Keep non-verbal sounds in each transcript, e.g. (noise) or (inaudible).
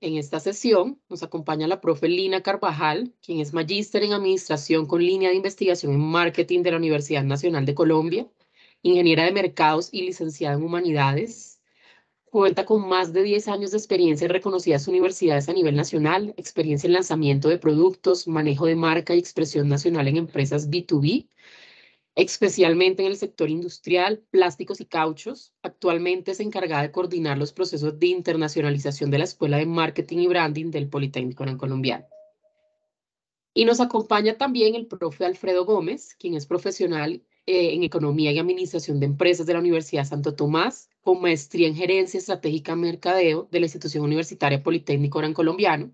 En esta sesión nos acompaña la profe Lina Carvajal, quien es magíster en Administración con línea de investigación en Marketing de la Universidad Nacional de Colombia, ingeniera de mercados y licenciada en Humanidades. Cuenta con más de 10 años de experiencia en reconocidas universidades a nivel nacional, experiencia en lanzamiento de productos, manejo de marca y expresión nacional en empresas B2B, especialmente en el sector industrial, plásticos y cauchos. Actualmente es encargada de coordinar los procesos de internacionalización de la Escuela de Marketing y Branding del Politécnico Colombiano. Y nos acompaña también el profe Alfredo Gómez, quien es profesional eh, en Economía y Administración de Empresas de la Universidad Santo Tomás, con maestría en Gerencia Estratégica Mercadeo de la Institución Universitaria Politécnico Gran Colombiano.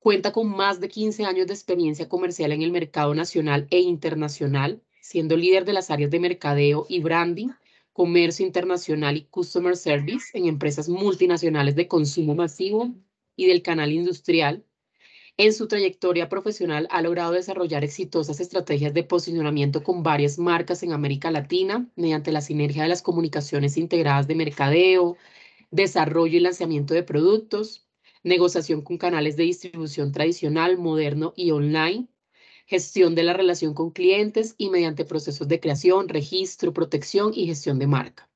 Cuenta con más de 15 años de experiencia comercial en el mercado nacional e internacional, siendo líder de las áreas de mercadeo y branding, comercio internacional y customer service en empresas multinacionales de consumo masivo y del canal industrial. En su trayectoria profesional ha logrado desarrollar exitosas estrategias de posicionamiento con varias marcas en América Latina mediante la sinergia de las comunicaciones integradas de mercadeo, desarrollo y lanzamiento de productos, negociación con canales de distribución tradicional, moderno y online, gestión de la relación con clientes y mediante procesos de creación, registro, protección y gestión de marca.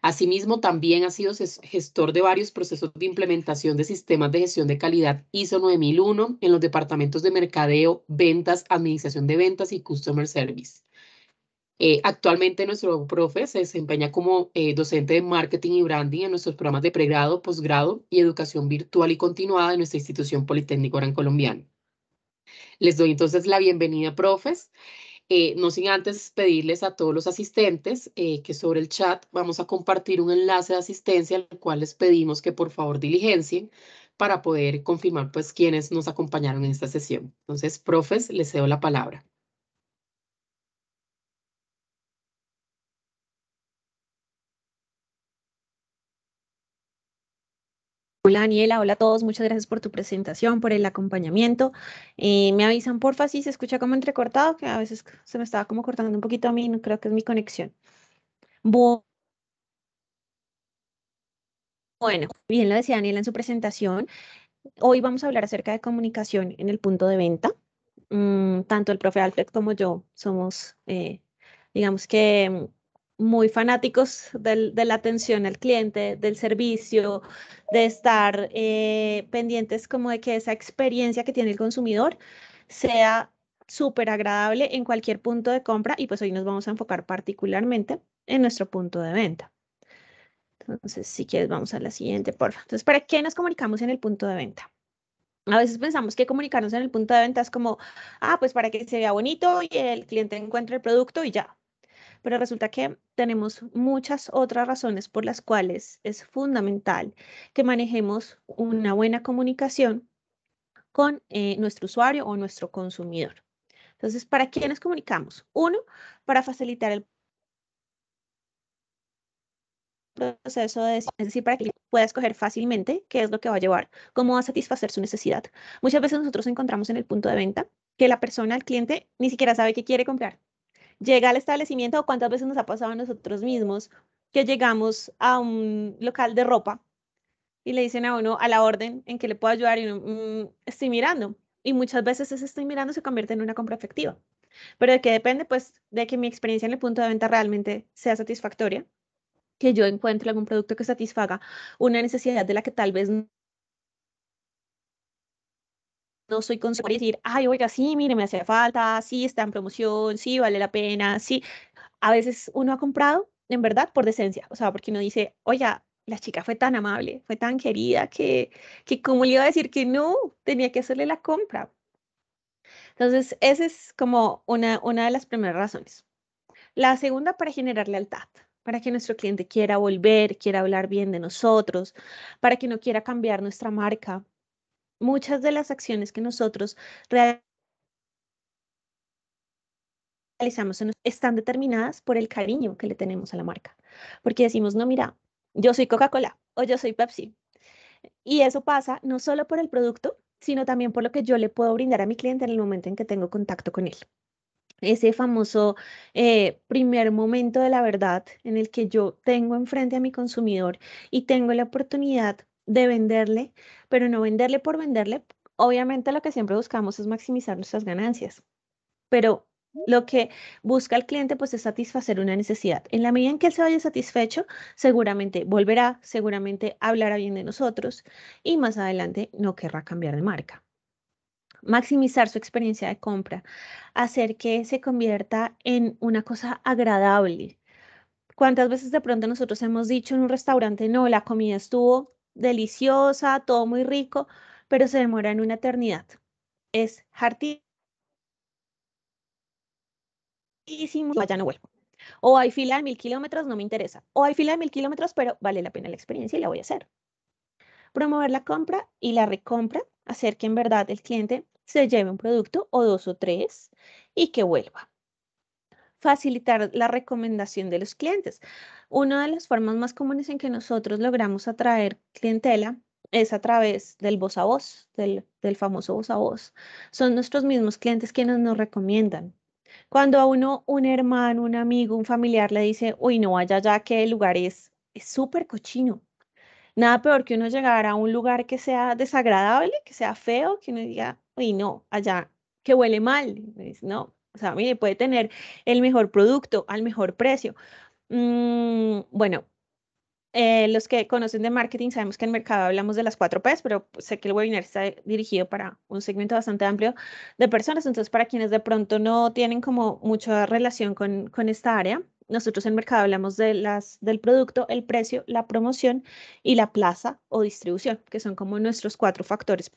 Asimismo, también ha sido gestor de varios procesos de implementación de sistemas de gestión de calidad ISO 9001 en los departamentos de mercadeo, ventas, administración de ventas y customer service. Eh, actualmente nuestro profe se desempeña como eh, docente de marketing y branding en nuestros programas de pregrado, posgrado y educación virtual y continuada en nuestra institución Politécnico Gran Colombiano. Les doy entonces la bienvenida, profes. Eh, no sin antes pedirles a todos los asistentes eh, que sobre el chat vamos a compartir un enlace de asistencia al cual les pedimos que por favor diligencien para poder confirmar pues quienes nos acompañaron en esta sesión. Entonces, profes, les cedo la palabra. Hola Daniela, hola a todos, muchas gracias por tu presentación, por el acompañamiento. Eh, me avisan porfa si se escucha como entrecortado, que a veces se me estaba como cortando un poquito a mí, no creo que es mi conexión. bueno, bien lo decía Daniela en su presentación, hoy vamos a hablar acerca de comunicación en el punto de venta. Mm, tanto el profe Alfred como yo somos, eh, digamos que muy fanáticos de la atención al cliente, del servicio, de estar eh, pendientes como de que esa experiencia que tiene el consumidor sea súper agradable en cualquier punto de compra y pues hoy nos vamos a enfocar particularmente en nuestro punto de venta. Entonces, si quieres, vamos a la siguiente, por favor. Entonces, ¿para qué nos comunicamos en el punto de venta? A veces pensamos que comunicarnos en el punto de venta es como, ah, pues para que se vea bonito y el cliente encuentre el producto y ya pero resulta que tenemos muchas otras razones por las cuales es fundamental que manejemos una buena comunicación con eh, nuestro usuario o nuestro consumidor. Entonces, ¿para quiénes comunicamos? Uno, para facilitar el proceso de es decir, para que pueda escoger fácilmente qué es lo que va a llevar, cómo va a satisfacer su necesidad. Muchas veces nosotros encontramos en el punto de venta que la persona, el cliente, ni siquiera sabe qué quiere comprar llega al establecimiento o cuántas veces nos ha pasado a nosotros mismos que llegamos a un local de ropa y le dicen a uno a la orden en que le puedo ayudar y uno, mm, estoy mirando. Y muchas veces ese estoy mirando se convierte en una compra efectiva. Pero de qué depende, pues, de que mi experiencia en el punto de venta realmente sea satisfactoria, que yo encuentre algún producto que satisfaga una necesidad de la que tal vez no soy consciente de decir, ay, oiga, sí, mire, me hace falta, sí, está en promoción, sí, vale la pena, sí. A veces uno ha comprado, en verdad, por decencia, o sea, porque uno dice, oiga, la chica fue tan amable, fue tan querida que, que cómo le iba a decir que no, tenía que hacerle la compra. Entonces, esa es como una, una de las primeras razones. La segunda para generar lealtad, para que nuestro cliente quiera volver, quiera hablar bien de nosotros, para que no quiera cambiar nuestra marca, muchas de las acciones que nosotros realizamos están determinadas por el cariño que le tenemos a la marca. Porque decimos, no, mira, yo soy Coca-Cola o yo soy Pepsi. Y eso pasa no solo por el producto, sino también por lo que yo le puedo brindar a mi cliente en el momento en que tengo contacto con él. Ese famoso eh, primer momento de la verdad en el que yo tengo enfrente a mi consumidor y tengo la oportunidad de venderle, pero no venderle por venderle. Obviamente lo que siempre buscamos es maximizar nuestras ganancias, pero lo que busca el cliente pues es satisfacer una necesidad. En la medida en que él se vaya satisfecho, seguramente volverá, seguramente hablará bien de nosotros y más adelante no querrá cambiar de marca. Maximizar su experiencia de compra, hacer que se convierta en una cosa agradable. ¿Cuántas veces de pronto nosotros hemos dicho en un restaurante, no, la comida estuvo deliciosa, todo muy rico, pero se demora en una eternidad. Es hartísimo, ya no vuelvo. O hay fila de mil kilómetros, no me interesa. O hay fila de mil kilómetros, pero vale la pena la experiencia y la voy a hacer. Promover la compra y la recompra, hacer que en verdad el cliente se lleve un producto o dos o tres y que vuelva facilitar la recomendación de los clientes. Una de las formas más comunes en que nosotros logramos atraer clientela es a través del voz a voz, del, famoso voz a voz. Son nuestros mismos clientes quienes nos recomiendan. Cuando a uno, un hermano, un amigo, un familiar le dice, uy, no vaya ya que el lugar es súper cochino. Nada peor que uno llegar a un lugar que sea desagradable, que sea feo, que uno diga, uy, no, allá que huele mal. No, o sea, mire, puede tener el mejor producto al mejor precio. Mm, bueno, eh, los que conocen de marketing sabemos que en mercado hablamos de las cuatro P's, pero pues, sé que el webinar está dirigido para un segmento bastante amplio de personas. Entonces, para quienes de pronto no tienen como mucha relación con, con esta área, nosotros en mercado hablamos de las, del producto, el precio, la promoción y la plaza o distribución, que son como nuestros cuatro factores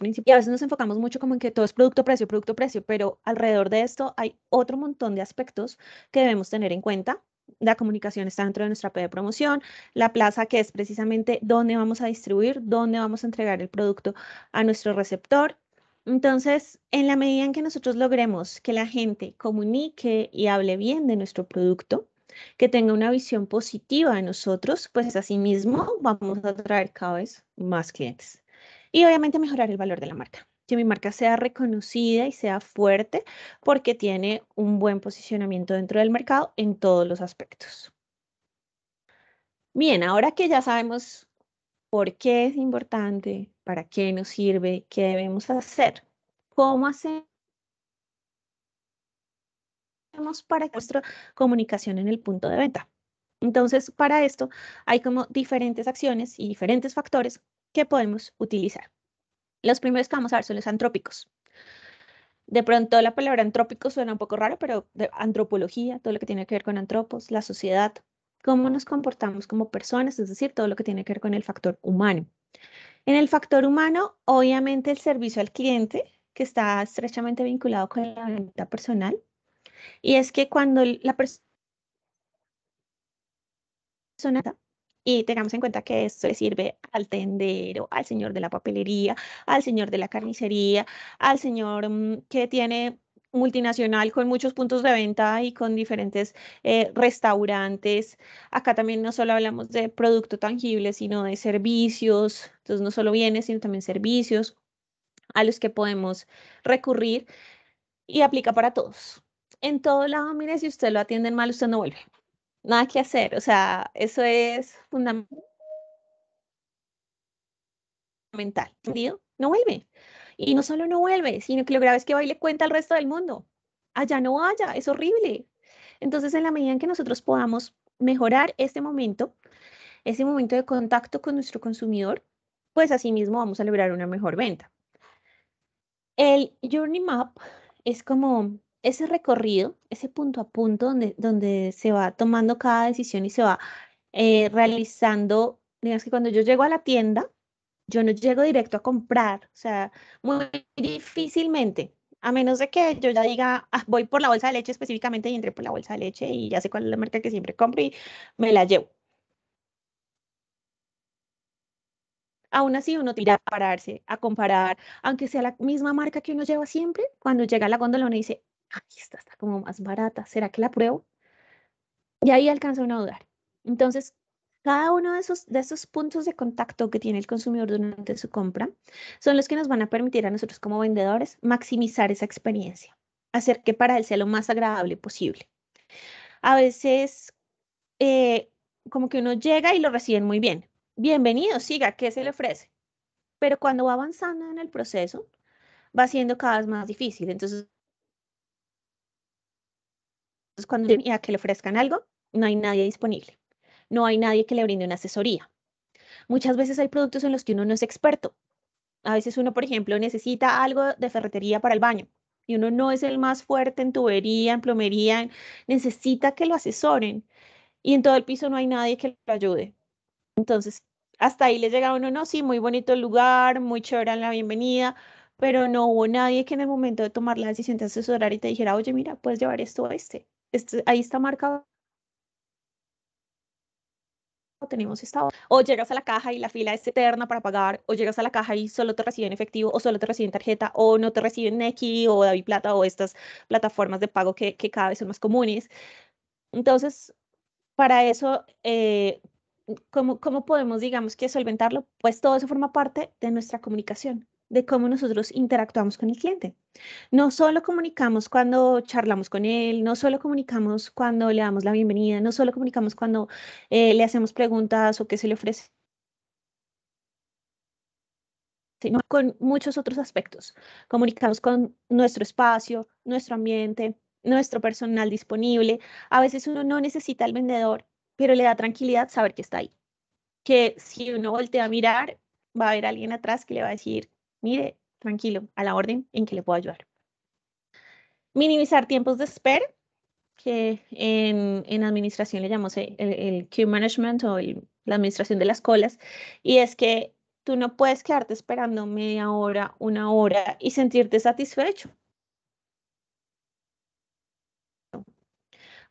principio. Y a veces nos enfocamos mucho como en que todo es producto, precio, producto, precio, pero alrededor de esto hay otro montón de aspectos que debemos tener en cuenta. La comunicación está dentro de nuestra P de promoción, la plaza que es precisamente dónde vamos a distribuir, dónde vamos a entregar el producto a nuestro receptor entonces, en la medida en que nosotros logremos que la gente comunique y hable bien de nuestro producto, que tenga una visión positiva de nosotros, pues mismo vamos a traer cada vez más clientes y obviamente mejorar el valor de la marca. Que mi marca sea reconocida y sea fuerte porque tiene un buen posicionamiento dentro del mercado en todos los aspectos. Bien, ahora que ya sabemos por qué es importante, para qué nos sirve, qué debemos hacer, cómo hacemos para nuestra comunicación en el punto de venta. Entonces, para esto hay como diferentes acciones y diferentes factores que podemos utilizar. Los primeros que vamos a ver son los antrópicos. De pronto la palabra antrópico suena un poco raro, pero de antropología, todo lo que tiene que ver con antropos, la sociedad, cómo nos comportamos como personas, es decir, todo lo que tiene que ver con el factor humano. En el factor humano, obviamente el servicio al cliente, que está estrechamente vinculado con la venta personal, y es que cuando la persona y tengamos en cuenta que esto le sirve al tendero, al señor de la papelería, al señor de la carnicería, al señor mm, que tiene multinacional con muchos puntos de venta y con diferentes eh, restaurantes. Acá también no solo hablamos de producto tangible, sino de servicios. Entonces, no solo bienes, sino también servicios a los que podemos recurrir y aplica para todos. En todo lado, mire, si usted lo atienden mal, usted no vuelve nada que hacer, o sea, eso es fundamental. No vuelve. Y no solo no vuelve, sino que lo grave es que va y le cuenta al resto del mundo. Allá no vaya, es horrible. Entonces, en la medida en que nosotros podamos mejorar este momento, ese momento de contacto con nuestro consumidor, pues mismo vamos a lograr una mejor venta. El Journey Map es como ese recorrido, ese punto a punto donde, donde se va tomando cada decisión y se va eh, realizando, digamos que cuando yo llego a la tienda, yo no llego directo a comprar, o sea, muy difícilmente, a menos de que yo ya diga, ah, voy por la bolsa de leche específicamente y entré por la bolsa de leche y ya sé cuál es la marca que siempre compro y me la llevo. Aún así, uno tira a pararse, a comparar, aunque sea la misma marca que uno lleva siempre, cuando llega a la góndola uno dice, aquí está, está como más barata, ¿será que la pruebo? Y ahí alcanza una a Entonces, cada uno de esos, de esos puntos de contacto que tiene el consumidor durante su compra son los que nos van a permitir a nosotros como vendedores maximizar esa experiencia, hacer que para él sea lo más agradable posible. A veces, eh, como que uno llega y lo reciben muy bien. Bienvenido, siga, ¿qué se le ofrece? Pero cuando va avanzando en el proceso, va siendo cada vez más difícil. Entonces, cuando a que le ofrezcan algo, no hay nadie disponible. No hay nadie que le brinde una asesoría. Muchas veces hay productos en los que uno no es experto. A veces uno, por ejemplo, necesita algo de ferretería para el baño y uno no es el más fuerte en tubería, en plomería, necesita que lo asesoren y en todo el piso no hay nadie que lo ayude. Entonces, hasta ahí le llega uno, no, sí, muy bonito el lugar, muy chévere la bienvenida, pero no hubo nadie que en el momento de tomar la decisión de asesorar y te dijera, oye, mira, puedes llevar esto a este. Este, ahí está marcado tenemos o llegas a la caja y la fila es eterna para pagar, o llegas a la caja y solo te reciben efectivo, o solo te reciben tarjeta, o no te reciben Nequi o David Plata o estas plataformas de pago que, cada vez son más comunes. Entonces, para eso, eh, ¿cómo, ¿cómo podemos, digamos, que solventarlo? Pues todo eso forma parte de nuestra comunicación de cómo nosotros interactuamos con el cliente. No solo comunicamos cuando charlamos con él, no solo comunicamos cuando le damos la bienvenida, no solo comunicamos cuando eh, le hacemos preguntas o qué se le ofrece, sino con muchos otros aspectos. Comunicamos con nuestro espacio, nuestro ambiente, nuestro personal disponible. A veces uno no necesita al vendedor, pero le da tranquilidad saber que está ahí. Que si uno voltea a mirar, va a haber alguien atrás que le va a decir, mire, tranquilo, a la orden en que le puedo ayudar. Minimizar tiempos de espera, que en, administración le llamamos el, queue management o la administración de las colas, y es que tú no puedes quedarte esperando media hora, una hora y sentirte satisfecho.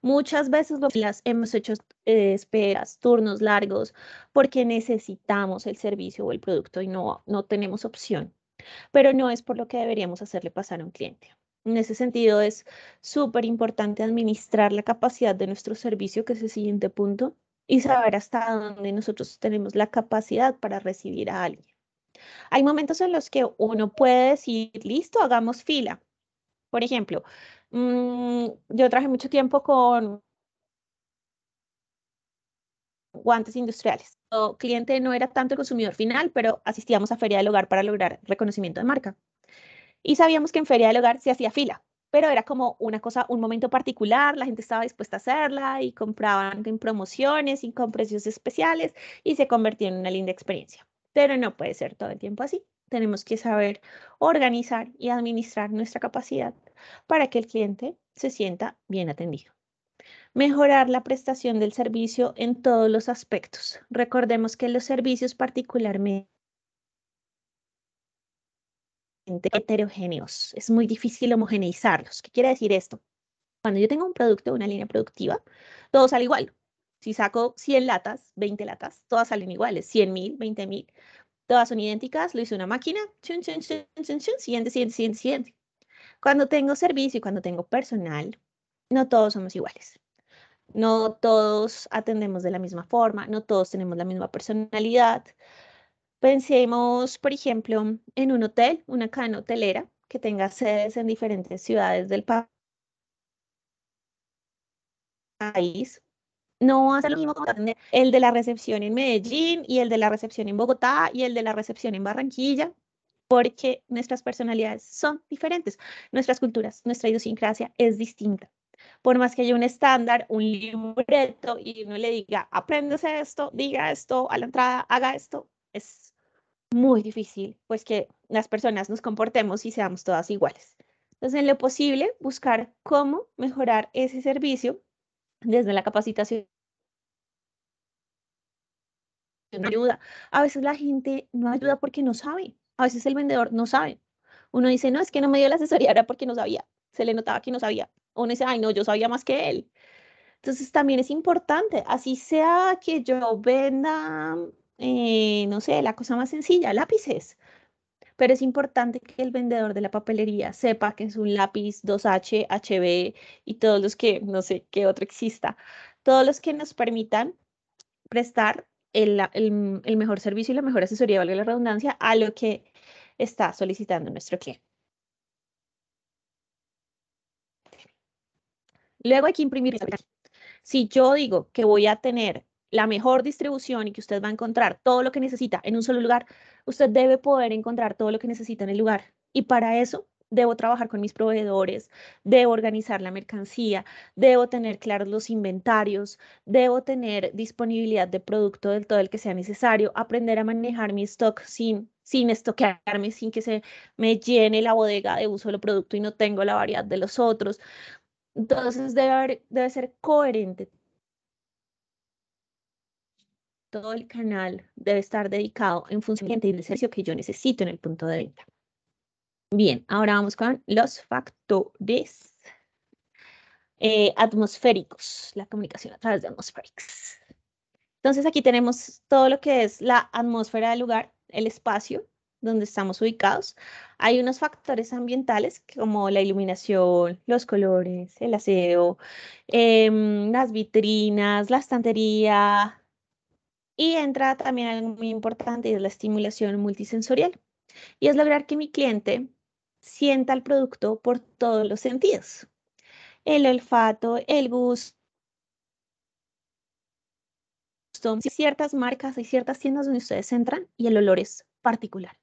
Muchas veces las hemos hecho eh, esperas, turnos largos, porque necesitamos el servicio o el producto y no, no tenemos opción pero no es por lo que deberíamos hacerle pasar a un cliente. En ese sentido, es súper importante administrar la capacidad de nuestro servicio, que es el siguiente punto, y saber hasta dónde nosotros tenemos la capacidad para recibir a alguien. Hay momentos en los que uno puede decir, listo, hagamos fila. Por ejemplo, mm, yo traje mucho tiempo con guantes industriales. El cliente no era tanto el consumidor final, pero asistíamos a Feria del Hogar para lograr reconocimiento de marca. Y sabíamos que en Feria del Hogar se hacía fila, pero era como una cosa, un momento particular, la gente estaba dispuesta a hacerla y compraban en promociones y con precios especiales y se convertía en una linda experiencia. Pero no puede ser todo el tiempo así. Tenemos que saber organizar y administrar nuestra capacidad para que el cliente se sienta bien atendido mejorar la prestación del servicio en todos los aspectos. Recordemos que los servicios particularmente heterogéneos, es muy difícil homogeneizarlos. ¿Qué quiere decir esto? Cuando yo tengo un producto, una línea productiva, todo sale igual. Si saco 100 latas, 20 latas, todas salen iguales, 100 mil, 20 mil, todas son idénticas, lo hizo una máquina, chun, chun, chun, siguiente, siguiente, siguiente, siguiente. Cuando tengo servicio y cuando tengo personal, no todos somos iguales no todos atendemos de la misma forma, no todos tenemos la misma personalidad. Pensemos, por ejemplo, en un hotel, una cadena hotelera que tenga sedes en diferentes ciudades del país. No hace lo mismo el de la recepción en Medellín y el de la recepción en Bogotá y el de la recepción en Barranquilla, porque nuestras personalidades son diferentes, nuestras culturas, nuestra idiosincrasia es distinta por más que haya un estándar, un libreto y uno le diga, apréndese esto, diga esto a la entrada, haga esto, es muy difícil, pues que las personas nos comportemos y seamos todas iguales. Entonces, en lo posible, buscar cómo mejorar ese servicio desde la capacitación ayuda. A veces la gente no ayuda porque no sabe. A veces el vendedor no sabe. Uno dice, no, es que no me dio la asesoría, era porque no sabía. Se le notaba que no sabía uno dice, ay, no, yo sabía más que él. Entonces también es importante, así sea que yo venda, eh, no sé, la cosa más sencilla, lápices. Pero es importante que el vendedor de la papelería sepa que es un lápiz 2H, HB y todos los que, no sé, qué otro exista, todos los que nos permitan prestar el, el mejor servicio y la mejor asesoría, valga la redundancia, a lo que está solicitando nuestro cliente. Luego hay que imprimir Si yo digo que voy a tener la mejor distribución y que usted va a encontrar todo lo que necesita en un solo lugar, usted debe poder encontrar todo lo que necesita en el lugar. Y para eso debo trabajar con mis proveedores, debo organizar la mercancía, debo tener claros los inventarios, debo tener disponibilidad de producto del todo el que sea necesario, aprender a manejar mi stock sin sin estoquearme, sin que se me llene la bodega de un solo producto y no tengo la variedad de los otros. Entonces debe, ser coherente. Todo el canal debe estar dedicado en función del servicio que yo necesito en el punto de venta. Bien, ahora vamos con los factores eh, atmosféricos, la comunicación a través de atmosféricos. Entonces aquí tenemos todo lo que es la atmósfera del lugar, el espacio, donde estamos ubicados, hay unos factores ambientales como la iluminación, los colores, el aseo, em, las vitrinas, la estantería y entra también algo muy importante y es la estimulación multisensorial y es lograr que mi cliente sienta el producto por todos los sentidos. El olfato, el gusto, ciertas marcas y ciertas tiendas donde ustedes entran y el olor es particular.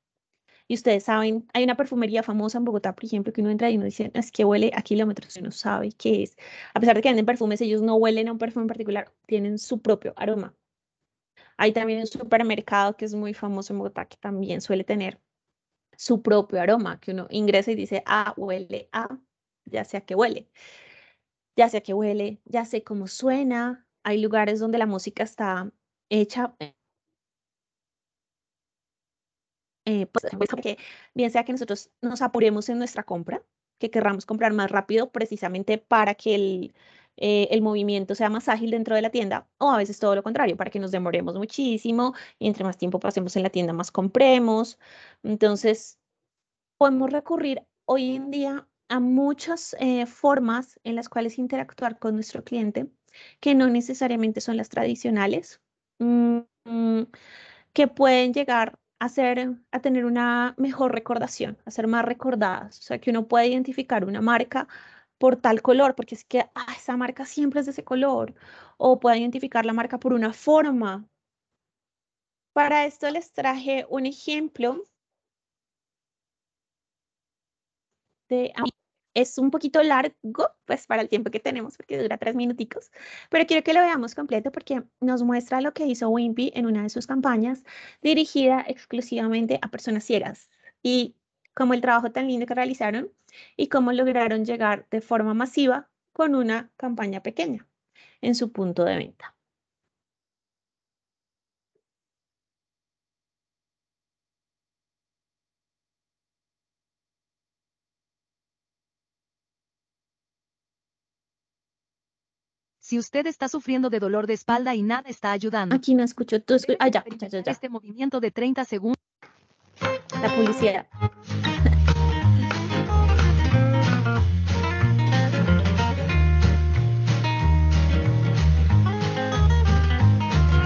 Y ustedes saben, hay una perfumería famosa en Bogotá, por ejemplo, que uno entra y uno dice, es que huele a kilómetros uno sabe qué es. A pesar de que venden perfumes, ellos no huelen a un perfume en particular, tienen su propio aroma. Hay también un supermercado que es muy famoso en Bogotá, que también suele tener su propio aroma, que uno ingresa y dice, ah, huele a, ah, ya sea que huele, ya sea que huele, ya sé cómo suena. Hay lugares donde la música está hecha eh, pues, pues bien sea que nosotros nos apuremos en nuestra compra, que querramos comprar más rápido precisamente para que el, eh, el movimiento sea más ágil dentro de la tienda o a veces todo lo contrario, para que nos demoremos muchísimo y entre más tiempo pasemos en la tienda, más compremos. Entonces, podemos recurrir hoy en día a muchas eh, formas en las cuales interactuar con nuestro cliente que no necesariamente son las tradicionales, mm, mm, que pueden llegar hacer, a tener una mejor recordación, a ser más recordadas. O sea, que uno puede identificar una marca por tal color, porque es que ah, esa marca siempre es de ese color, o puede identificar la marca por una forma. Para esto les traje un ejemplo de es un poquito largo, pues para el tiempo que tenemos, porque dura tres minuticos, pero quiero que lo veamos completo porque nos muestra lo que hizo Wimpy en una de sus campañas dirigida exclusivamente a personas ciegas y como el trabajo tan lindo que realizaron y cómo lograron llegar de forma masiva con una campaña pequeña en su punto de venta. Si usted está sufriendo de dolor de espalda y nada está ayudando. Aquí no escucho. ah, ya, Este movimiento de 30 segundos. La policía.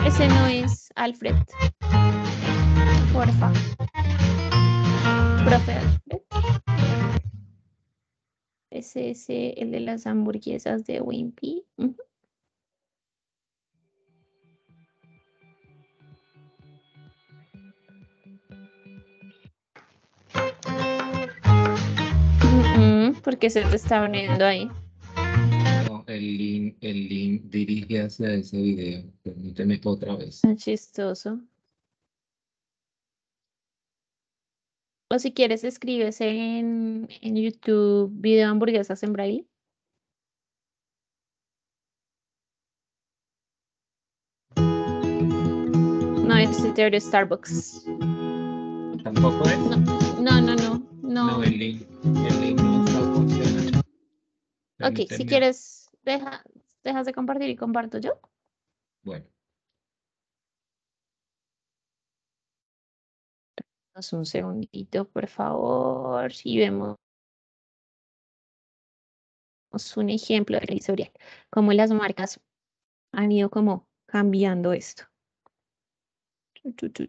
Ese no es Alfred. Porfa. Profe Alfred. Ese es eh, el de las hamburguesas de Wimpy. porque se te está uniendo ahí. el link, el link dirige hacia ese video. Permíteme otra vez. Tan chistoso. O si quieres, escribes en, YouTube video hamburguesas en braille. No es de Starbucks. ¿Tampoco es? no, no. No, no. no el link. El link. Ok, si quieres, dejas de compartir y comparto yo. Bueno. un segundito, por favor, si vemos un ejemplo de la historia. Como las marcas han ido como cambiando esto. Tu, tu,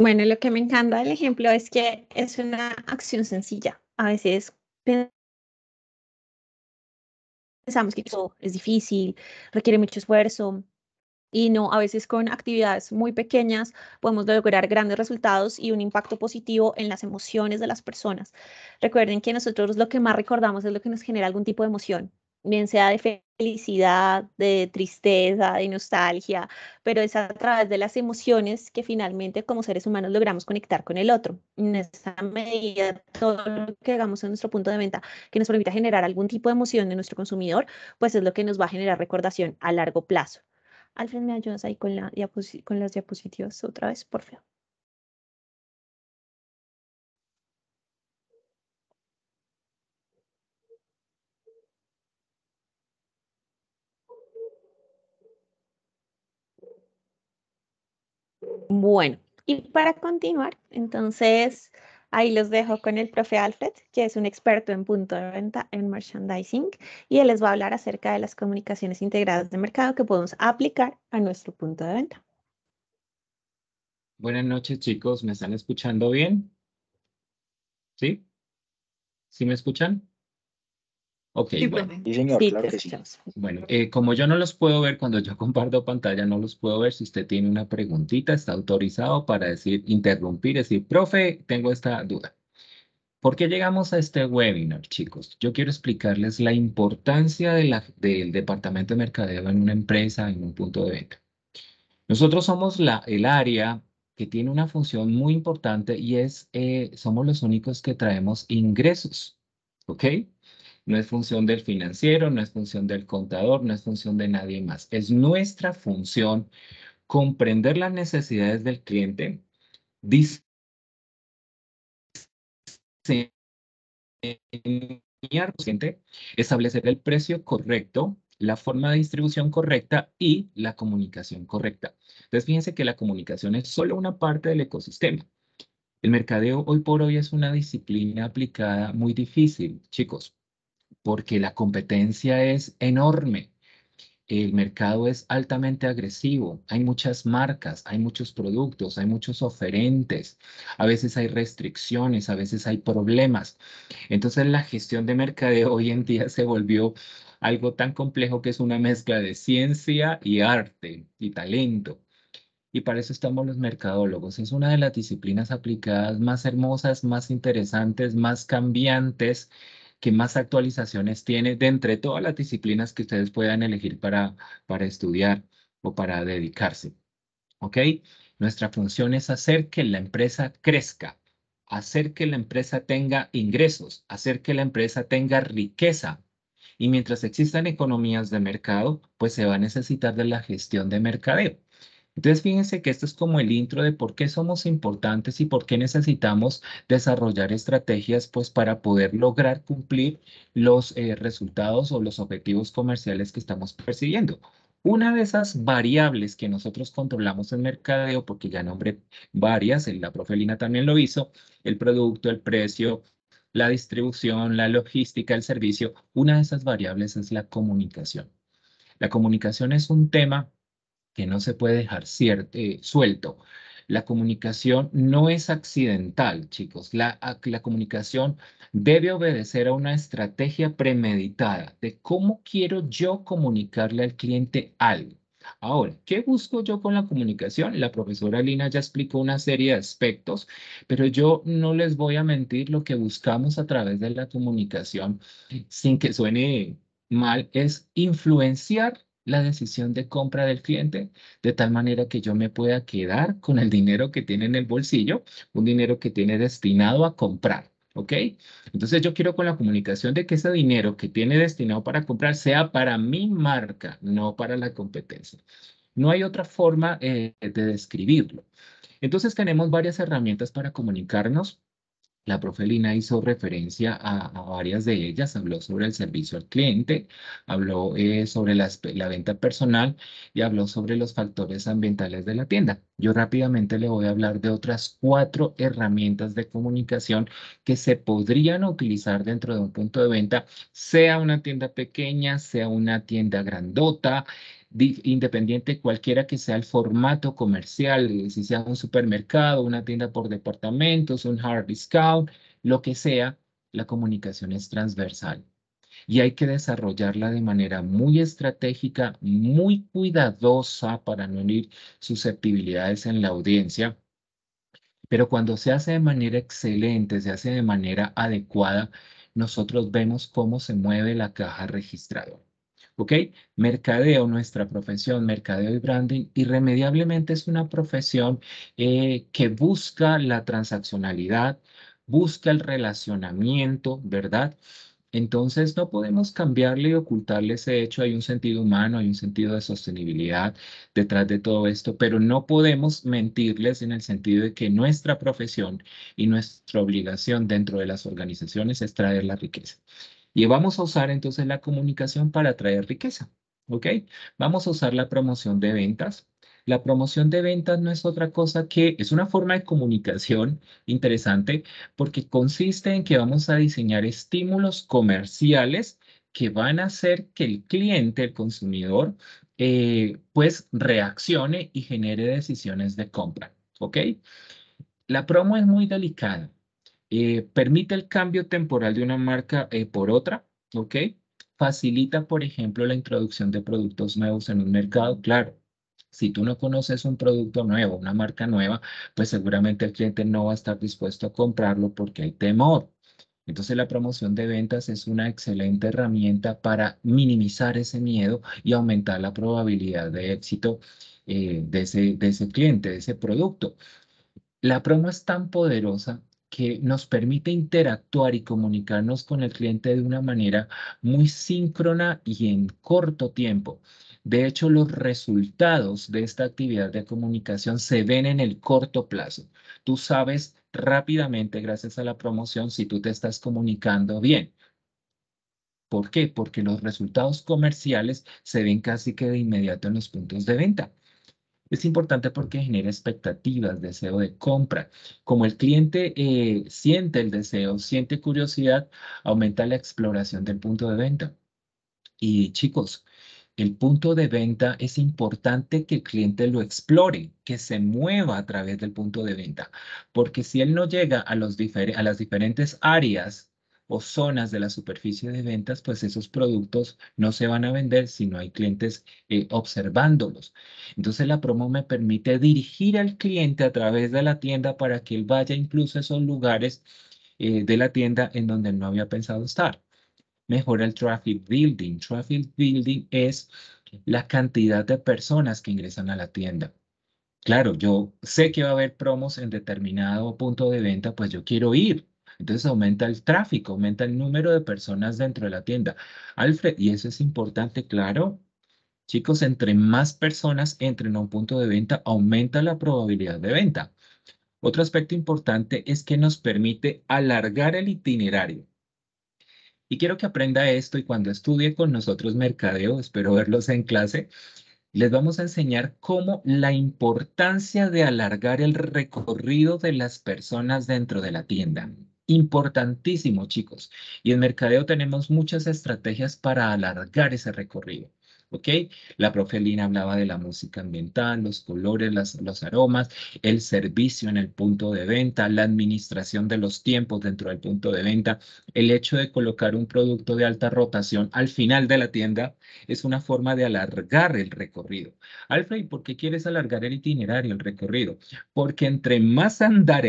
Bueno, lo que me encanta del ejemplo es que es una acción sencilla. A veces pensamos que eso es difícil, requiere mucho esfuerzo. Y no, a veces con actividades muy pequeñas podemos lograr grandes resultados y un impacto positivo en las emociones de las personas. Recuerden que nosotros lo que más recordamos es lo que nos genera algún tipo de emoción bien sea de felicidad, de tristeza, de nostalgia, pero es a través de las emociones que finalmente como seres humanos logramos conectar con el otro. En esa medida, todo lo que hagamos en nuestro punto de venta que nos permita generar algún tipo de emoción en nuestro consumidor, pues es lo que nos va a generar recordación a largo plazo. Alfred, ¿me ayudas ahí con, la con las diapositivas otra vez, por favor? Bueno, y para continuar, entonces ahí los dejo con el profe Alfred, que es un experto en punto de venta en merchandising, y él les va a hablar acerca de las comunicaciones integradas de mercado que podemos aplicar a nuestro punto de venta. Buenas noches, chicos. ¿Me están escuchando bien? ¿Sí? ¿Sí me escuchan? Ok, bueno. Eh, como yo no los puedo ver cuando yo (laughs) comparto pantalla, no los puedo ver. Si usted tiene una preguntita, está autorizado para decir, interrumpir, decir, profe, tengo esta duda. ¿Por qué llegamos a este webinar, chicos? Yo quiero explicarles la importancia de la, del departamento de mercadeo en una empresa, en un punto de venta. Nosotros somos la, el área que tiene una función muy importante y es, eh, somos los únicos que traemos ingresos, ¿ok? No es función del financiero, no es función del contador, no es función de nadie más. Es nuestra función comprender las necesidades del cliente, diseñar cliente, establecer el precio correcto, la forma de distribución correcta y la comunicación correcta. Entonces, fíjense que la comunicación es solo una parte del ecosistema. El mercadeo hoy por hoy es una disciplina aplicada muy difícil, chicos porque la competencia es enorme. El mercado es altamente agresivo, hay muchas marcas, hay muchos productos, hay muchos oferentes, a veces hay restricciones, a veces hay problemas. Entonces la gestión de mercadeo hoy en día se volvió algo tan complejo que es una mezcla de ciencia y arte y talento. Y para eso estamos los mercadólogos. Es una de las disciplinas aplicadas más hermosas, más interesantes, más cambiantes que más actualizaciones tiene de entre todas las disciplinas que ustedes puedan elegir para, para estudiar o para dedicarse. ¿Ok? Nuestra función es hacer que la empresa crezca, hacer que la empresa tenga ingresos, hacer que la empresa tenga riqueza. Y mientras existan economías de mercado, pues se va a necesitar de la gestión de mercadeo. Entonces, fíjense que esto es como el intro de por qué somos importantes y por qué necesitamos desarrollar estrategias pues, para poder lograr cumplir los eh, resultados o los objetivos comerciales que estamos persiguiendo. Una de esas variables que nosotros controlamos en mercadeo, porque ya nombré varias, la profelina también lo hizo, el producto, el precio, la distribución, la logística, el servicio, una de esas variables es la comunicación. La comunicación es un tema que no se puede dejar eh, suelto. La comunicación no es accidental, chicos. La, la comunicación debe obedecer a una estrategia premeditada de cómo quiero yo comunicarle al cliente algo. Ahora, ¿qué busco yo con la comunicación? La profesora Lina ya explicó una serie de aspectos, pero yo no les voy a mentir, lo que buscamos a través de la comunicación, sin que suene mal, es influenciar la decisión de compra del cliente, de tal manera que yo me pueda quedar con el dinero que tiene en el bolsillo, un dinero que tiene destinado a comprar. ¿Ok? Entonces yo quiero con la comunicación de que ese dinero que tiene destinado para comprar sea para mi marca, no para la competencia. No hay otra forma eh, de describirlo. Entonces tenemos varias herramientas para comunicarnos la profelina hizo referencia a, varias de ellas, habló sobre el servicio al cliente, habló eh, sobre la, la, venta personal y habló sobre los factores ambientales de la tienda. Yo rápidamente le voy a hablar de otras cuatro herramientas de comunicación que se podrían utilizar dentro de un punto de venta, sea una tienda pequeña, sea una tienda grandota, independiente cualquiera que sea el formato comercial, eh, si sea un supermercado, una tienda por departamentos, un hard discount, lo que sea, la comunicación es transversal y hay que desarrollarla de manera muy estratégica, muy cuidadosa para no unir susceptibilidades en la audiencia. Pero cuando se hace de manera excelente, se hace de manera adecuada, nosotros vemos cómo se mueve la caja registradora. ¿ok? Mercadeo, nuestra profesión, mercadeo y branding, irremediablemente es una profesión eh, que busca la transaccionalidad, busca el relacionamiento, ¿verdad? Entonces no podemos cambiarle y ocultarle ese hecho. Hay un sentido humano, hay un sentido de sostenibilidad detrás de todo esto, pero no podemos mentirles en el sentido de que nuestra profesión y nuestra obligación dentro de las organizaciones es traer la riqueza. Y vamos a usar entonces la comunicación para atraer riqueza, ¿ok? Vamos a usar la promoción de ventas. La promoción de ventas no es otra cosa que es una forma de comunicación interesante porque consiste en que vamos a diseñar estímulos comerciales que van a hacer que el cliente, el consumidor, eh, pues reaccione y genere decisiones de compra, ¿ok? La promo es muy delicada eh, permite el cambio temporal de una marca eh, por otra, ¿ok? Facilita, por ejemplo, la introducción de productos nuevos en un mercado, claro. Si tú no conoces un producto nuevo, una marca nueva, pues seguramente el cliente no va a estar dispuesto a comprarlo porque hay temor. Entonces la promoción de ventas es una excelente herramienta para minimizar ese miedo y aumentar la probabilidad de éxito eh, de, ese, de ese cliente, de ese producto. La promo es tan poderosa que nos permite interactuar y comunicarnos con el cliente de una manera muy síncrona y en corto tiempo. De hecho, los resultados de esta actividad de comunicación se ven en el corto plazo. Tú sabes rápidamente, gracias a la promoción, si tú te estás comunicando bien. ¿Por qué? Porque los resultados comerciales se ven casi que de inmediato en los puntos de venta. Es importante porque genera expectativas, deseo de compra. Como el cliente eh, siente el deseo, siente curiosidad, aumenta la exploración del punto de venta. Y chicos, el punto de venta es importante que el cliente lo explore, que se mueva a través del punto de venta, porque si él no llega a las diferentes áreas o zonas de la superficie de ventas, pues esos productos no se van a vender si no hay clientes eh, observándolos. Entonces la promo me permite dirigir al cliente a través de la tienda para que él vaya incluso a esos lugares eh, de la tienda en donde no había pensado estar. Mejora el traffic building. Traffic building es la cantidad de personas que ingresan a la tienda. Claro, yo sé que va a haber promos en determinado punto de venta, pues yo quiero ir entonces aumenta el tráfico, aumenta el número de personas dentro de la tienda. Alfred, y eso es importante, claro. Chicos, entre más personas entren a un punto de venta, aumenta la probabilidad de venta. Otro aspecto importante es que nos permite alargar el itinerario. Y quiero que aprenda esto y cuando estudie con nosotros mercadeo, espero verlos en clase, les vamos a enseñar cómo la importancia de alargar el recorrido de las personas dentro de la tienda importantísimo, chicos. Y en mercadeo tenemos muchas estrategias para alargar ese recorrido. ¿ok? La profe Lina hablaba de la música ambiental, los colores, los aromas, el servicio en el punto de venta, la administración de los tiempos dentro del punto de venta, el hecho de colocar un producto de alta rotación al final de la tienda es una forma de alargar el recorrido. Alfred, ¿por qué quieres alargar el itinerario, el recorrido? Porque entre más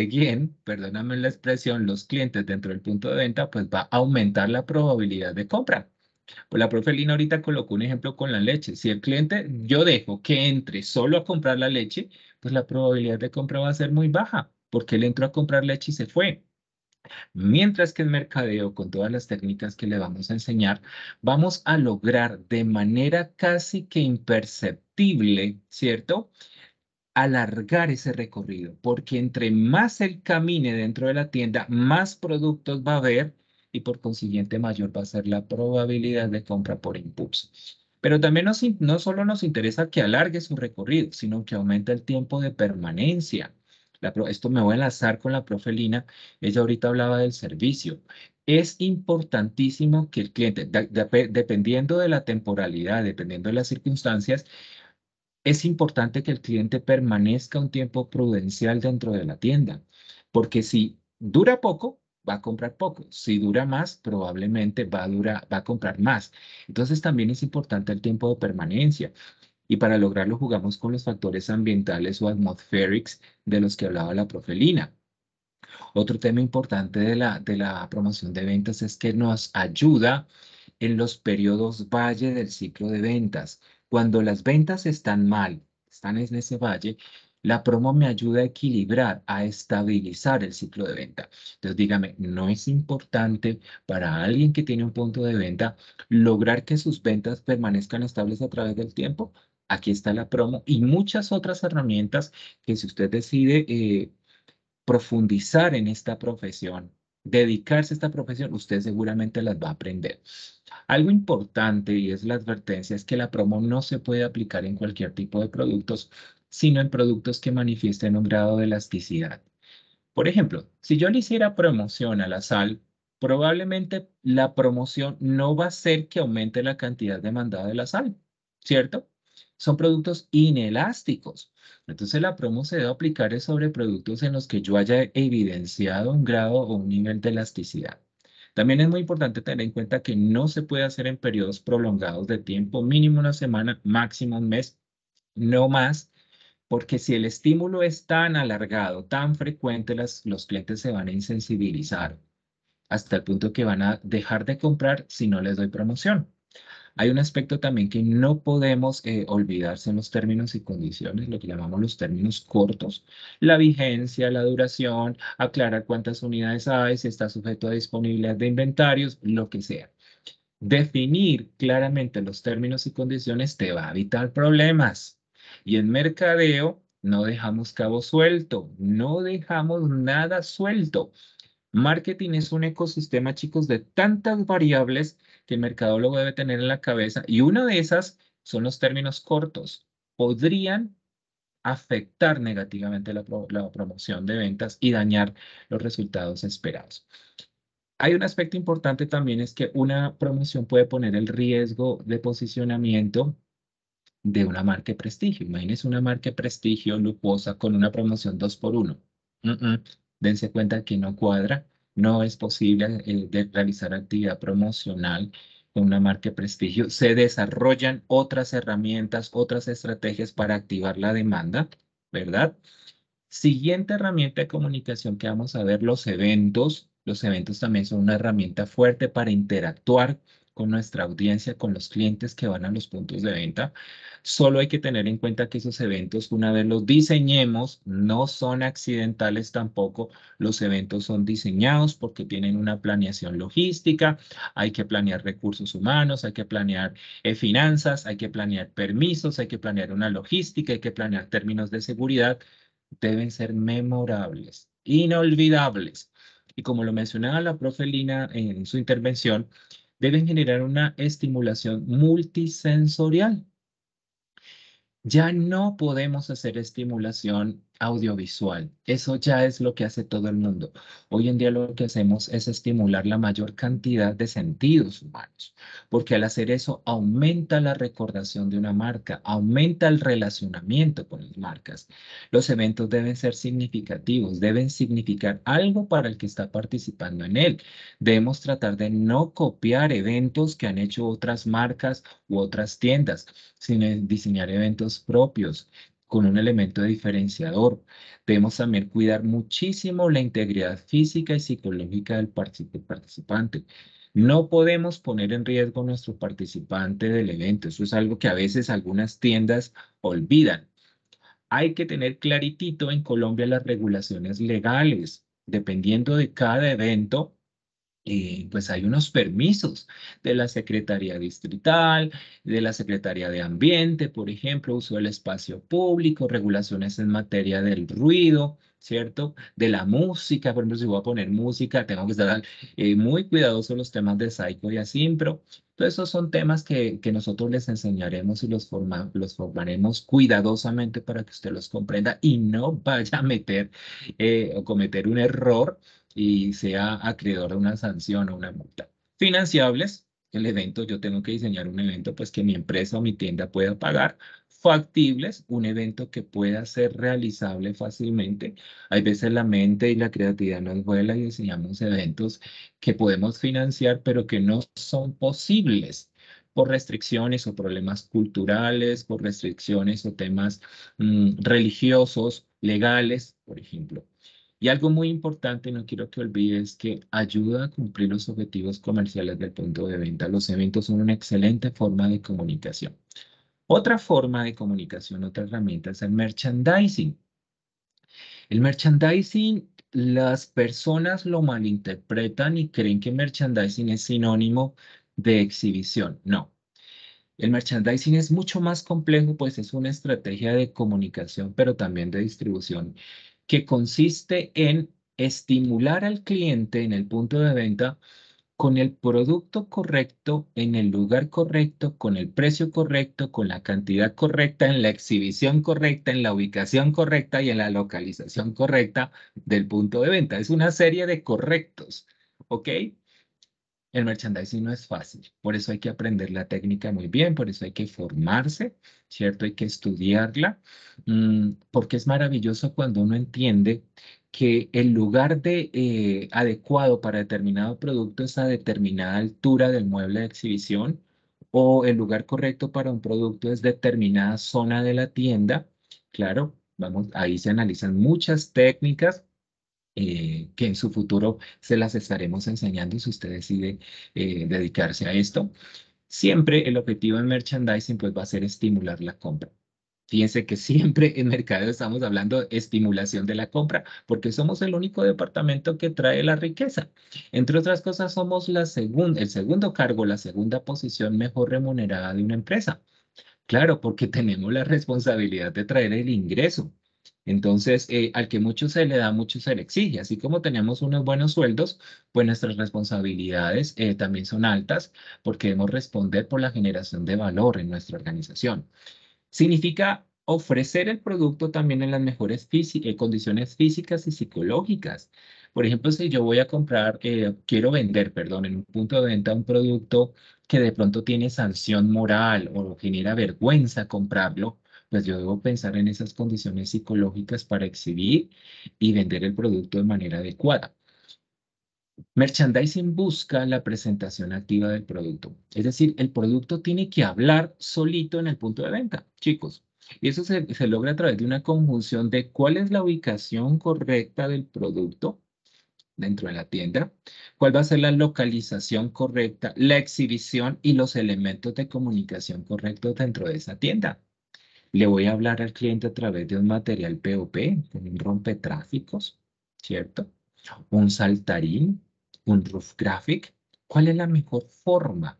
bien, perdóname la expresión, los clientes dentro del punto de venta, pues va a aumentar la probabilidad de compra. Pues la profe Lina ahorita colocó un ejemplo con la leche. Si el cliente, yo dejo que entre solo a comprar la leche, pues la probabilidad de compra va a ser muy baja, porque él entró a comprar leche y se fue. Mientras que el mercadeo, con todas las técnicas que le vamos a enseñar, vamos a lograr de manera casi que imperceptible, ¿cierto? alargar ese recorrido, porque entre más él camine dentro de la tienda, más productos va a haber y por consiguiente mayor va a ser la probabilidad de compra por impulso. Pero también no solo nos interesa que alargue su recorrido, sino que aumente el tiempo de permanencia. esto me voy a enlazar con la profelina. Ella ahorita hablaba del servicio. Es importantísimo que el cliente, dependiendo de la temporalidad, dependiendo de las circunstancias, es importante que el cliente permanezca un tiempo prudencial dentro de la tienda, porque si dura poco, va a comprar poco. Si dura más, probablemente va a, va a comprar más. Entonces también es importante el tiempo de permanencia. Y para lograrlo jugamos con los factores ambientales o atmosféricos de los que hablaba la profelina. Otro tema importante de la, de la promoción de ventas es que nos ayuda en los periodos valle del ciclo de ventas. Cuando las ventas están mal, están en ese valle, la promo me ayuda a equilibrar, a estabilizar el ciclo de venta. Entonces dígame, ¿no es importante para alguien que tiene un punto de venta lograr que sus ventas permanezcan estables a través del tiempo? Aquí está la promo y muchas otras herramientas que si usted decide eh, profundizar en esta profesión, dedicarse a esta profesión, usted seguramente las va a aprender. Algo importante y es la advertencia es que la promo no se puede aplicar en cualquier tipo de productos sino en productos que manifiesten un grado de elasticidad. Por ejemplo, si yo le hiciera promoción a la sal, probablemente la promoción no va a ser que aumente la cantidad demandada de la sal, ¿cierto? Son productos inelásticos. Entonces la promo se debe aplicar sobre productos en los que yo haya evidenciado un grado o un nivel de elasticidad. También es muy importante tener en cuenta que no se puede hacer en periodos prolongados de tiempo, mínimo una semana, máximo un mes, no más, porque si el estímulo es tan alargado, tan frecuente, los clientes se van a insensibilizar hasta el punto que van a dejar de comprar si no les doy promoción. Hay un aspecto también que no podemos eh, olvidarse los términos y condiciones, lo que llamamos los términos cortos, la vigencia, la duración, aclarar cuántas unidades hay, si está sujeto a disponibilidad de inventarios, lo que sea. Definir claramente los términos y condiciones te va a evitar problemas. Y en mercadeo no dejamos cabo suelto, no dejamos nada suelto. Marketing es un ecosistema, chicos, de tantas variables que el mercadólogo debe tener en la cabeza y una de esas son los términos cortos. Podrían afectar negativamente la, la promoción de ventas y dañar los resultados esperados. Hay un aspecto importante también es que una promoción puede poner el riesgo de posicionamiento de una marca de prestigio. Imagínense una marca de prestigio lujosa con una promoción 2x1. Dense cuenta que no cuadra. No es posible eh, realizar actividad promocional con una marca de prestigio. Se desarrollan otras herramientas, otras estrategias para activar la demanda, ¿verdad? Siguiente herramienta de comunicación que vamos a ver, los eventos. Los eventos también son una herramienta fuerte para interactuar con nuestra audiencia, con los clientes que van a los puntos de venta. Solo hay que tener en cuenta que esos eventos, una vez los diseñemos, no son accidentales tampoco. Los eventos son diseñados porque tienen una planeación logística, hay que planear recursos humanos, hay que planear eh, finanzas, hay que planear permisos, hay que planear una logística, hay que planear términos de seguridad. Deben ser memorables, inolvidables. Y como lo mencionaba la profe Lina en su intervención, deben generar una estimulación multisensorial. Ya no podemos hacer estimulación audiovisual. Eso ya es lo que hace todo el mundo. Hoy en día lo que hacemos es estimular la mayor cantidad de sentidos humanos, porque al hacer eso aumenta la recordación de una marca, aumenta el relacionamiento con las marcas. Los eventos deben ser significativos, deben significar algo para el que está participando en él. Debemos tratar de no copiar eventos que han hecho otras marcas u otras tiendas, sino diseñar eventos propios con un elemento diferenciador. Debemos también cuidar muchísimo la integridad física y psicológica del participante. No podemos poner en riesgo a nuestro participante del evento. Eso es algo que a veces algunas tiendas olvidan. Hay que tener claritito en Colombia las regulaciones legales. Dependiendo de cada evento, eh, pues hay unos permisos de la Secretaría Distrital, de la Secretaría de Ambiente, por ejemplo, uso del espacio público, regulaciones en materia del ruido, ¿cierto? De la música, por ejemplo, si voy a poner música, tengo que estar eh, muy cuidadoso en los temas de Psycho y Asimpro. Todos esos son temas que, que nosotros les enseñaremos y los, los formaremos cuidadosamente para que usted los comprenda y no vaya a meter eh, o cometer un error y sea acreedor de una sanción o una multa. Financiables, el evento, yo tengo que diseñar un evento pues que mi empresa o mi tienda pueda pagar. Factibles, un evento que pueda ser realizable fácilmente. Hay veces la mente y la creatividad nos vuela y diseñamos eventos que podemos financiar, pero que no son posibles por restricciones o problemas culturales, por restricciones o temas mm, religiosos, legales, por ejemplo. Y algo muy importante, no quiero que olvides, que ayuda a cumplir los objetivos comerciales del punto de venta. Los eventos son una excelente forma de comunicación. Otra forma de comunicación, otra herramienta es el merchandising. El merchandising, las personas lo malinterpretan y creen que merchandising es sinónimo de exhibición. No. El merchandising es mucho más complejo, pues es una estrategia de comunicación, pero también de distribución que consiste en estimular al cliente en el punto de venta con el producto correcto, en el lugar correcto, con el precio correcto, con la cantidad correcta, en la exhibición correcta, en la ubicación correcta y en la localización correcta del punto de venta. Es una serie de correctos, ¿ok? El merchandising no es fácil, por eso hay que aprender la técnica muy bien, por eso hay que formarse, ¿cierto? Hay que estudiarla, mm, porque es maravilloso cuando uno entiende que el lugar eh, adecuado para determinado producto es a determinada altura del mueble de exhibición o el lugar correcto para un producto es determinada zona de la tienda. Claro, vamos, ahí se analizan muchas técnicas eh, que en su futuro se las estaremos enseñando si usted decide eh, dedicarse a esto. Siempre el objetivo en merchandising pues va a ser estimular la compra. Fíjense que siempre en mercado estamos hablando de estimulación de la compra, porque somos el único departamento que trae la riqueza. Entre otras cosas, somos la el segundo cargo, la segunda posición mejor remunerada de una empresa. Claro, porque tenemos la responsabilidad de traer el ingreso. Entonces, eh, al que mucho se le da, mucho se le exige. Así como tenemos unos buenos sueldos, pues nuestras responsabilidades eh, también son altas porque debemos responder por la generación de valor en nuestra organización. Significa ofrecer el producto también en las mejores eh, condiciones físicas y psicológicas. Por ejemplo, si yo voy a comprar, quiero vender, perdón, en un punto de venta un producto que de pronto tiene sanción moral o genera vergüenza comprarlo, pues yo debo pensar en esas condiciones psicológicas para exhibir y vender el producto de manera adecuada. Merchandising busca la presentación activa del producto. Es decir, el producto tiene que hablar solito en el punto de venta, chicos. Y eso se, logra a través de una conjunción de cuál es la ubicación correcta del producto dentro de la tienda, cuál va a ser la localización correcta, la exhibición y los elementos de comunicación correctos dentro de esa tienda. Le voy a hablar al cliente a través de un material POP, un rompetráficos, ¿cierto? Un saltarín, un roof graphic. ¿Cuál es la mejor forma?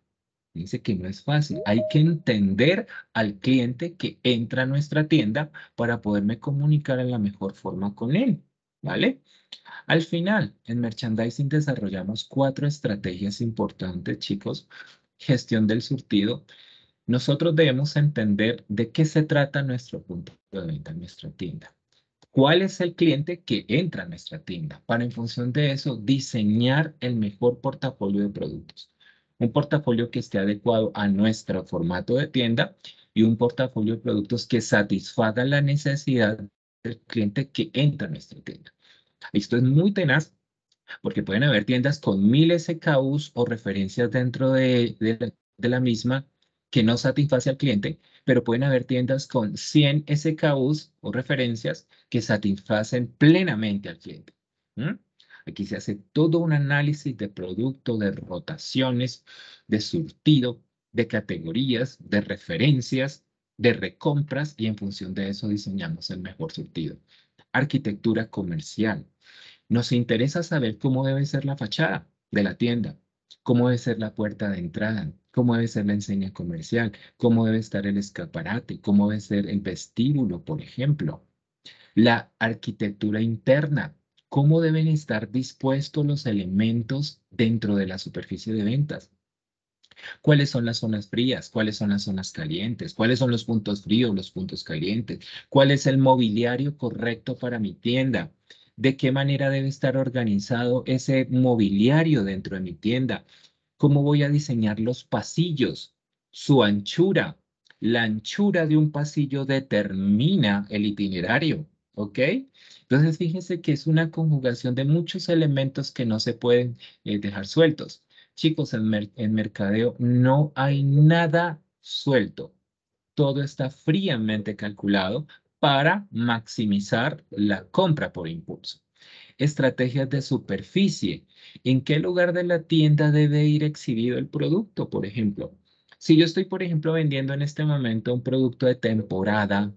Dice que no es fácil. Hay que entender al cliente que entra a nuestra tienda para poderme comunicar en la mejor forma con él. ¿Vale? Al final, en merchandising desarrollamos cuatro estrategias importantes, chicos. Gestión del surtido, nosotros debemos entender de qué se trata nuestro punto de venta, nuestra tienda. ¿Cuál es el cliente que entra a nuestra tienda? Para en función de eso, diseñar el mejor portafolio de productos. Un portafolio que esté adecuado a nuestro formato de tienda y un portafolio de productos que satisfaga la necesidad del cliente que entra a nuestra tienda. Esto es muy tenaz porque pueden haber tiendas con miles de SKUs o referencias dentro de, de, de la misma que no satisface al cliente, pero pueden haber tiendas con 100 SKUs o referencias que satisfacen plenamente al cliente. Aquí se hace todo un análisis de producto, de rotaciones, de surtido, de categorías, de referencias, de recompras y en función de eso diseñamos el mejor surtido. Arquitectura comercial. Nos interesa saber cómo debe ser la fachada de la tienda, cómo debe ser la puerta de entrada, cómo debe ser la enseña comercial, cómo debe estar el escaparate, cómo debe ser el vestíbulo, por ejemplo. La arquitectura interna, cómo deben estar dispuestos los elementos dentro de la superficie de ventas. ¿Cuáles son las zonas frías? ¿Cuáles son las zonas calientes? ¿Cuáles son los puntos fríos, los puntos calientes? ¿Cuál es el mobiliario correcto para mi tienda? de qué manera debe estar organizado ese mobiliario dentro de mi tienda, cómo voy a diseñar los pasillos, su anchura. La anchura de un pasillo determina el itinerario, ¿ok? Entonces, fíjense que es una conjugación de muchos elementos que no se pueden eh, dejar sueltos. Chicos, en, en mercadeo no hay nada suelto. Todo está fríamente calculado para maximizar la compra por impulso. Estrategias de superficie. ¿En qué lugar de la tienda debe ir exhibido el producto, por ejemplo? Si yo estoy, por ejemplo, vendiendo en este momento un producto de temporada,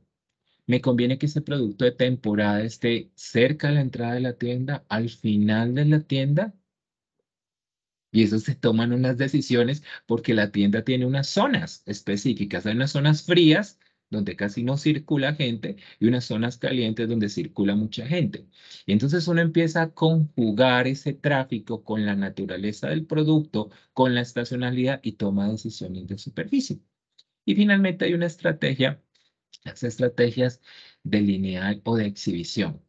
me conviene que ese producto de temporada esté cerca de la entrada de la tienda, al final de la tienda. Y eso se toman unas decisiones porque la tienda tiene unas zonas específicas. Hay unas zonas frías donde casi no circula gente, y unas zonas calientes donde circula mucha gente. Y entonces uno empieza a conjugar ese tráfico con la naturaleza del producto, con la estacionalidad y toma decisiones de superficie. Y finalmente hay una estrategia, las estrategias de lineal o de exhibición.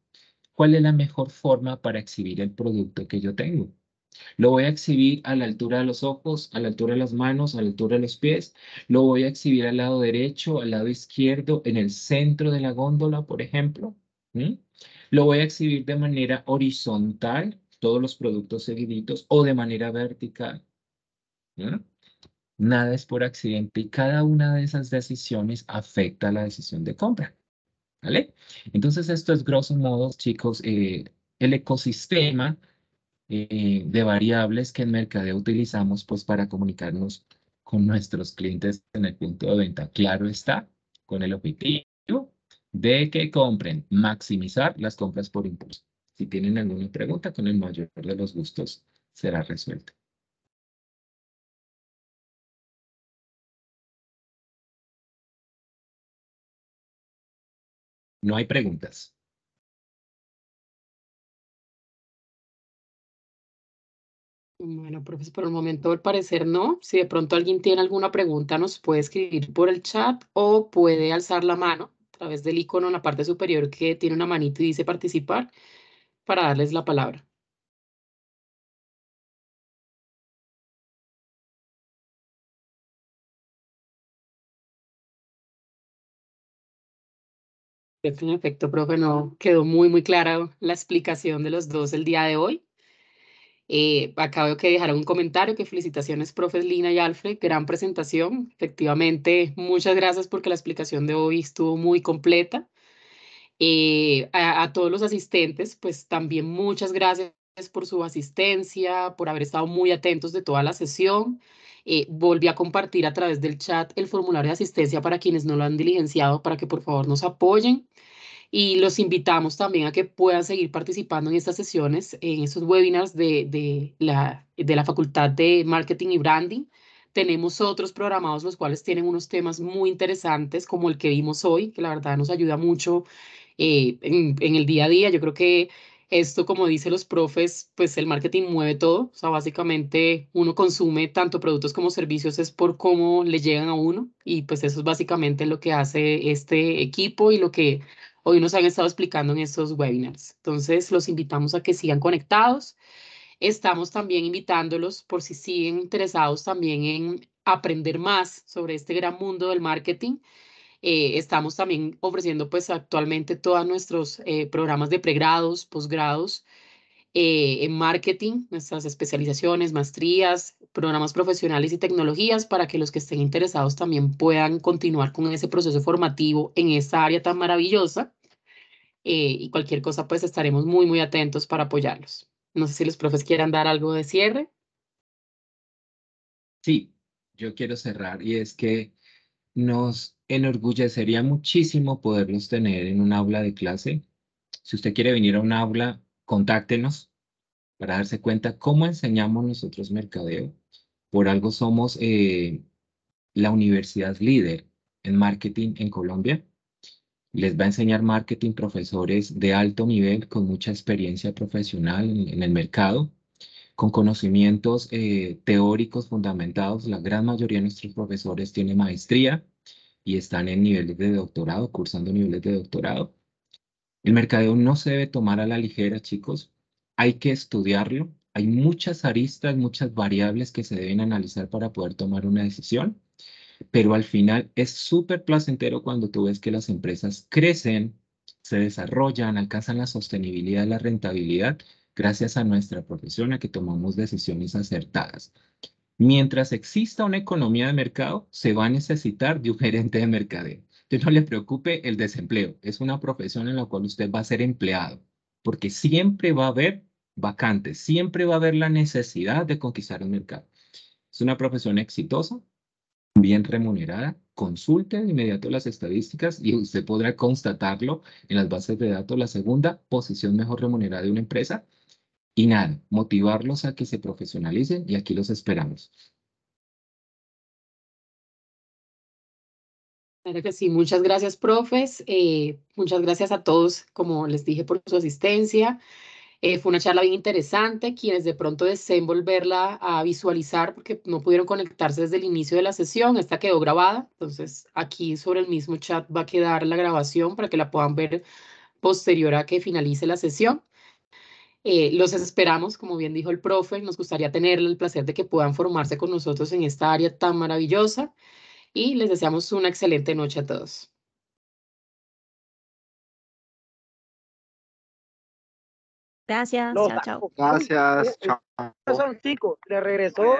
¿Cuál es la mejor forma para exhibir el producto que yo tengo? Lo voy a exhibir a la altura de los ojos, a la altura de las manos, a la altura de los pies. Lo voy a exhibir al lado derecho, al lado izquierdo, en el centro de la góndola, por ejemplo. Lo voy a exhibir de manera horizontal, todos los productos seguiditos, o de manera vertical. Nada es por accidente y cada una de esas decisiones afecta la decisión de compra. ¿Vale? Entonces, esto es grosso modo, chicos, eh, el ecosistema de variables que en mercadeo utilizamos pues, para comunicarnos con nuestros clientes en el punto de venta. Claro está, con el objetivo de que compren, maximizar las compras por impulso. Si tienen alguna pregunta, con el mayor de los gustos será resuelta. No hay preguntas. Bueno, profesor, por el momento al parecer no. Si de pronto alguien tiene alguna pregunta, nos puede escribir por el chat o puede alzar la mano a través del icono en la parte superior que tiene una manito y dice participar para darles la palabra. Pues, en efecto, profe, no quedó muy, muy clara la explicación de los dos el día de hoy. Eh, Acabo de dejar un comentario que felicitaciones, profes Lina y Alfred, gran presentación. Efectivamente, muchas gracias porque la explicación de hoy estuvo muy completa. Eh, a, todos los asistentes, pues también muchas gracias por su asistencia, por haber estado muy atentos de toda la sesión. Eh, volví a compartir a través del chat el formulario de asistencia para quienes no lo han diligenciado, para que por favor nos apoyen y los invitamos también a que puedan seguir participando en estas sesiones, en estos webinars de, de, la, de la Facultad de Marketing y Branding. Tenemos otros programados los cuales tienen unos temas muy interesantes como el que vimos hoy, que la verdad nos ayuda mucho eh, en, en el día a día. Yo creo que esto, como dicen los profes, pues el marketing mueve todo. O sea, básicamente uno consume tanto productos como servicios es por cómo le llegan a uno. Y pues eso es básicamente lo que hace este equipo y lo que hoy nos han estado explicando en estos webinars. Entonces, los invitamos a que sigan conectados. Estamos también invitándolos por si siguen interesados también en aprender más sobre este gran mundo del marketing. Eh, estamos también ofreciendo pues actualmente todos nuestros eh, programas de pregrados, posgrados eh, en marketing, nuestras especializaciones, maestrías, programas profesionales y tecnologías para que los que estén interesados también puedan continuar con ese proceso formativo en esa área tan maravillosa. Eh, y cualquier cosa, pues estaremos muy, muy atentos para apoyarlos. No sé si los profes quieran dar algo de cierre. Sí, yo quiero cerrar y es que nos enorgullecería muchísimo poderlos tener en un aula de clase. Si usted quiere venir a un aula, contáctenos para darse cuenta cómo enseñamos nosotros mercadeo. Por algo somos eh, la universidad líder en marketing en Colombia les va a enseñar marketing profesores de alto nivel con mucha experiencia profesional en, el mercado, con conocimientos eh, teóricos fundamentados. La gran mayoría de nuestros profesores tiene maestría y están en niveles de doctorado, cursando niveles de doctorado. El mercadeo no se debe tomar a la ligera, chicos. Hay que estudiarlo. Hay muchas aristas, muchas variables que se deben analizar para poder tomar una decisión. Pero al final es súper placentero cuando tú ves que las empresas crecen, se desarrollan, alcanzan la sostenibilidad, la rentabilidad, gracias a nuestra profesión a que tomamos decisiones acertadas. Mientras exista una economía de mercado, se va a necesitar de un gerente de mercadeo. no le preocupe el desempleo, es una profesión en la cual usted va a ser empleado, porque siempre va a haber vacantes, siempre va a haber la necesidad de conquistar un mercado. Es una profesión exitosa bien remunerada, consulte de inmediato las estadísticas y usted podrá constatarlo en las bases de datos, la segunda posición mejor remunerada de una empresa. Y nada, motivarlos a que se profesionalicen y aquí los esperamos. Claro que sí, muchas gracias, profes. Eh, muchas gracias a todos, como les dije, por su asistencia. Eh, fue una charla bien interesante, quienes de pronto deseen volverla a visualizar porque no pudieron conectarse desde el inicio de la sesión, esta quedó grabada, entonces aquí sobre el mismo chat va a quedar la grabación para que la puedan ver posterior a que finalice la sesión. Eh, los esperamos, como bien dijo el profe, nos gustaría tener el placer de que puedan formarse con nosotros en esta área tan maravillosa y les deseamos una excelente noche a todos. Gracias. chao, chao, chao. Gracias. Chao. Son tico, Le regresó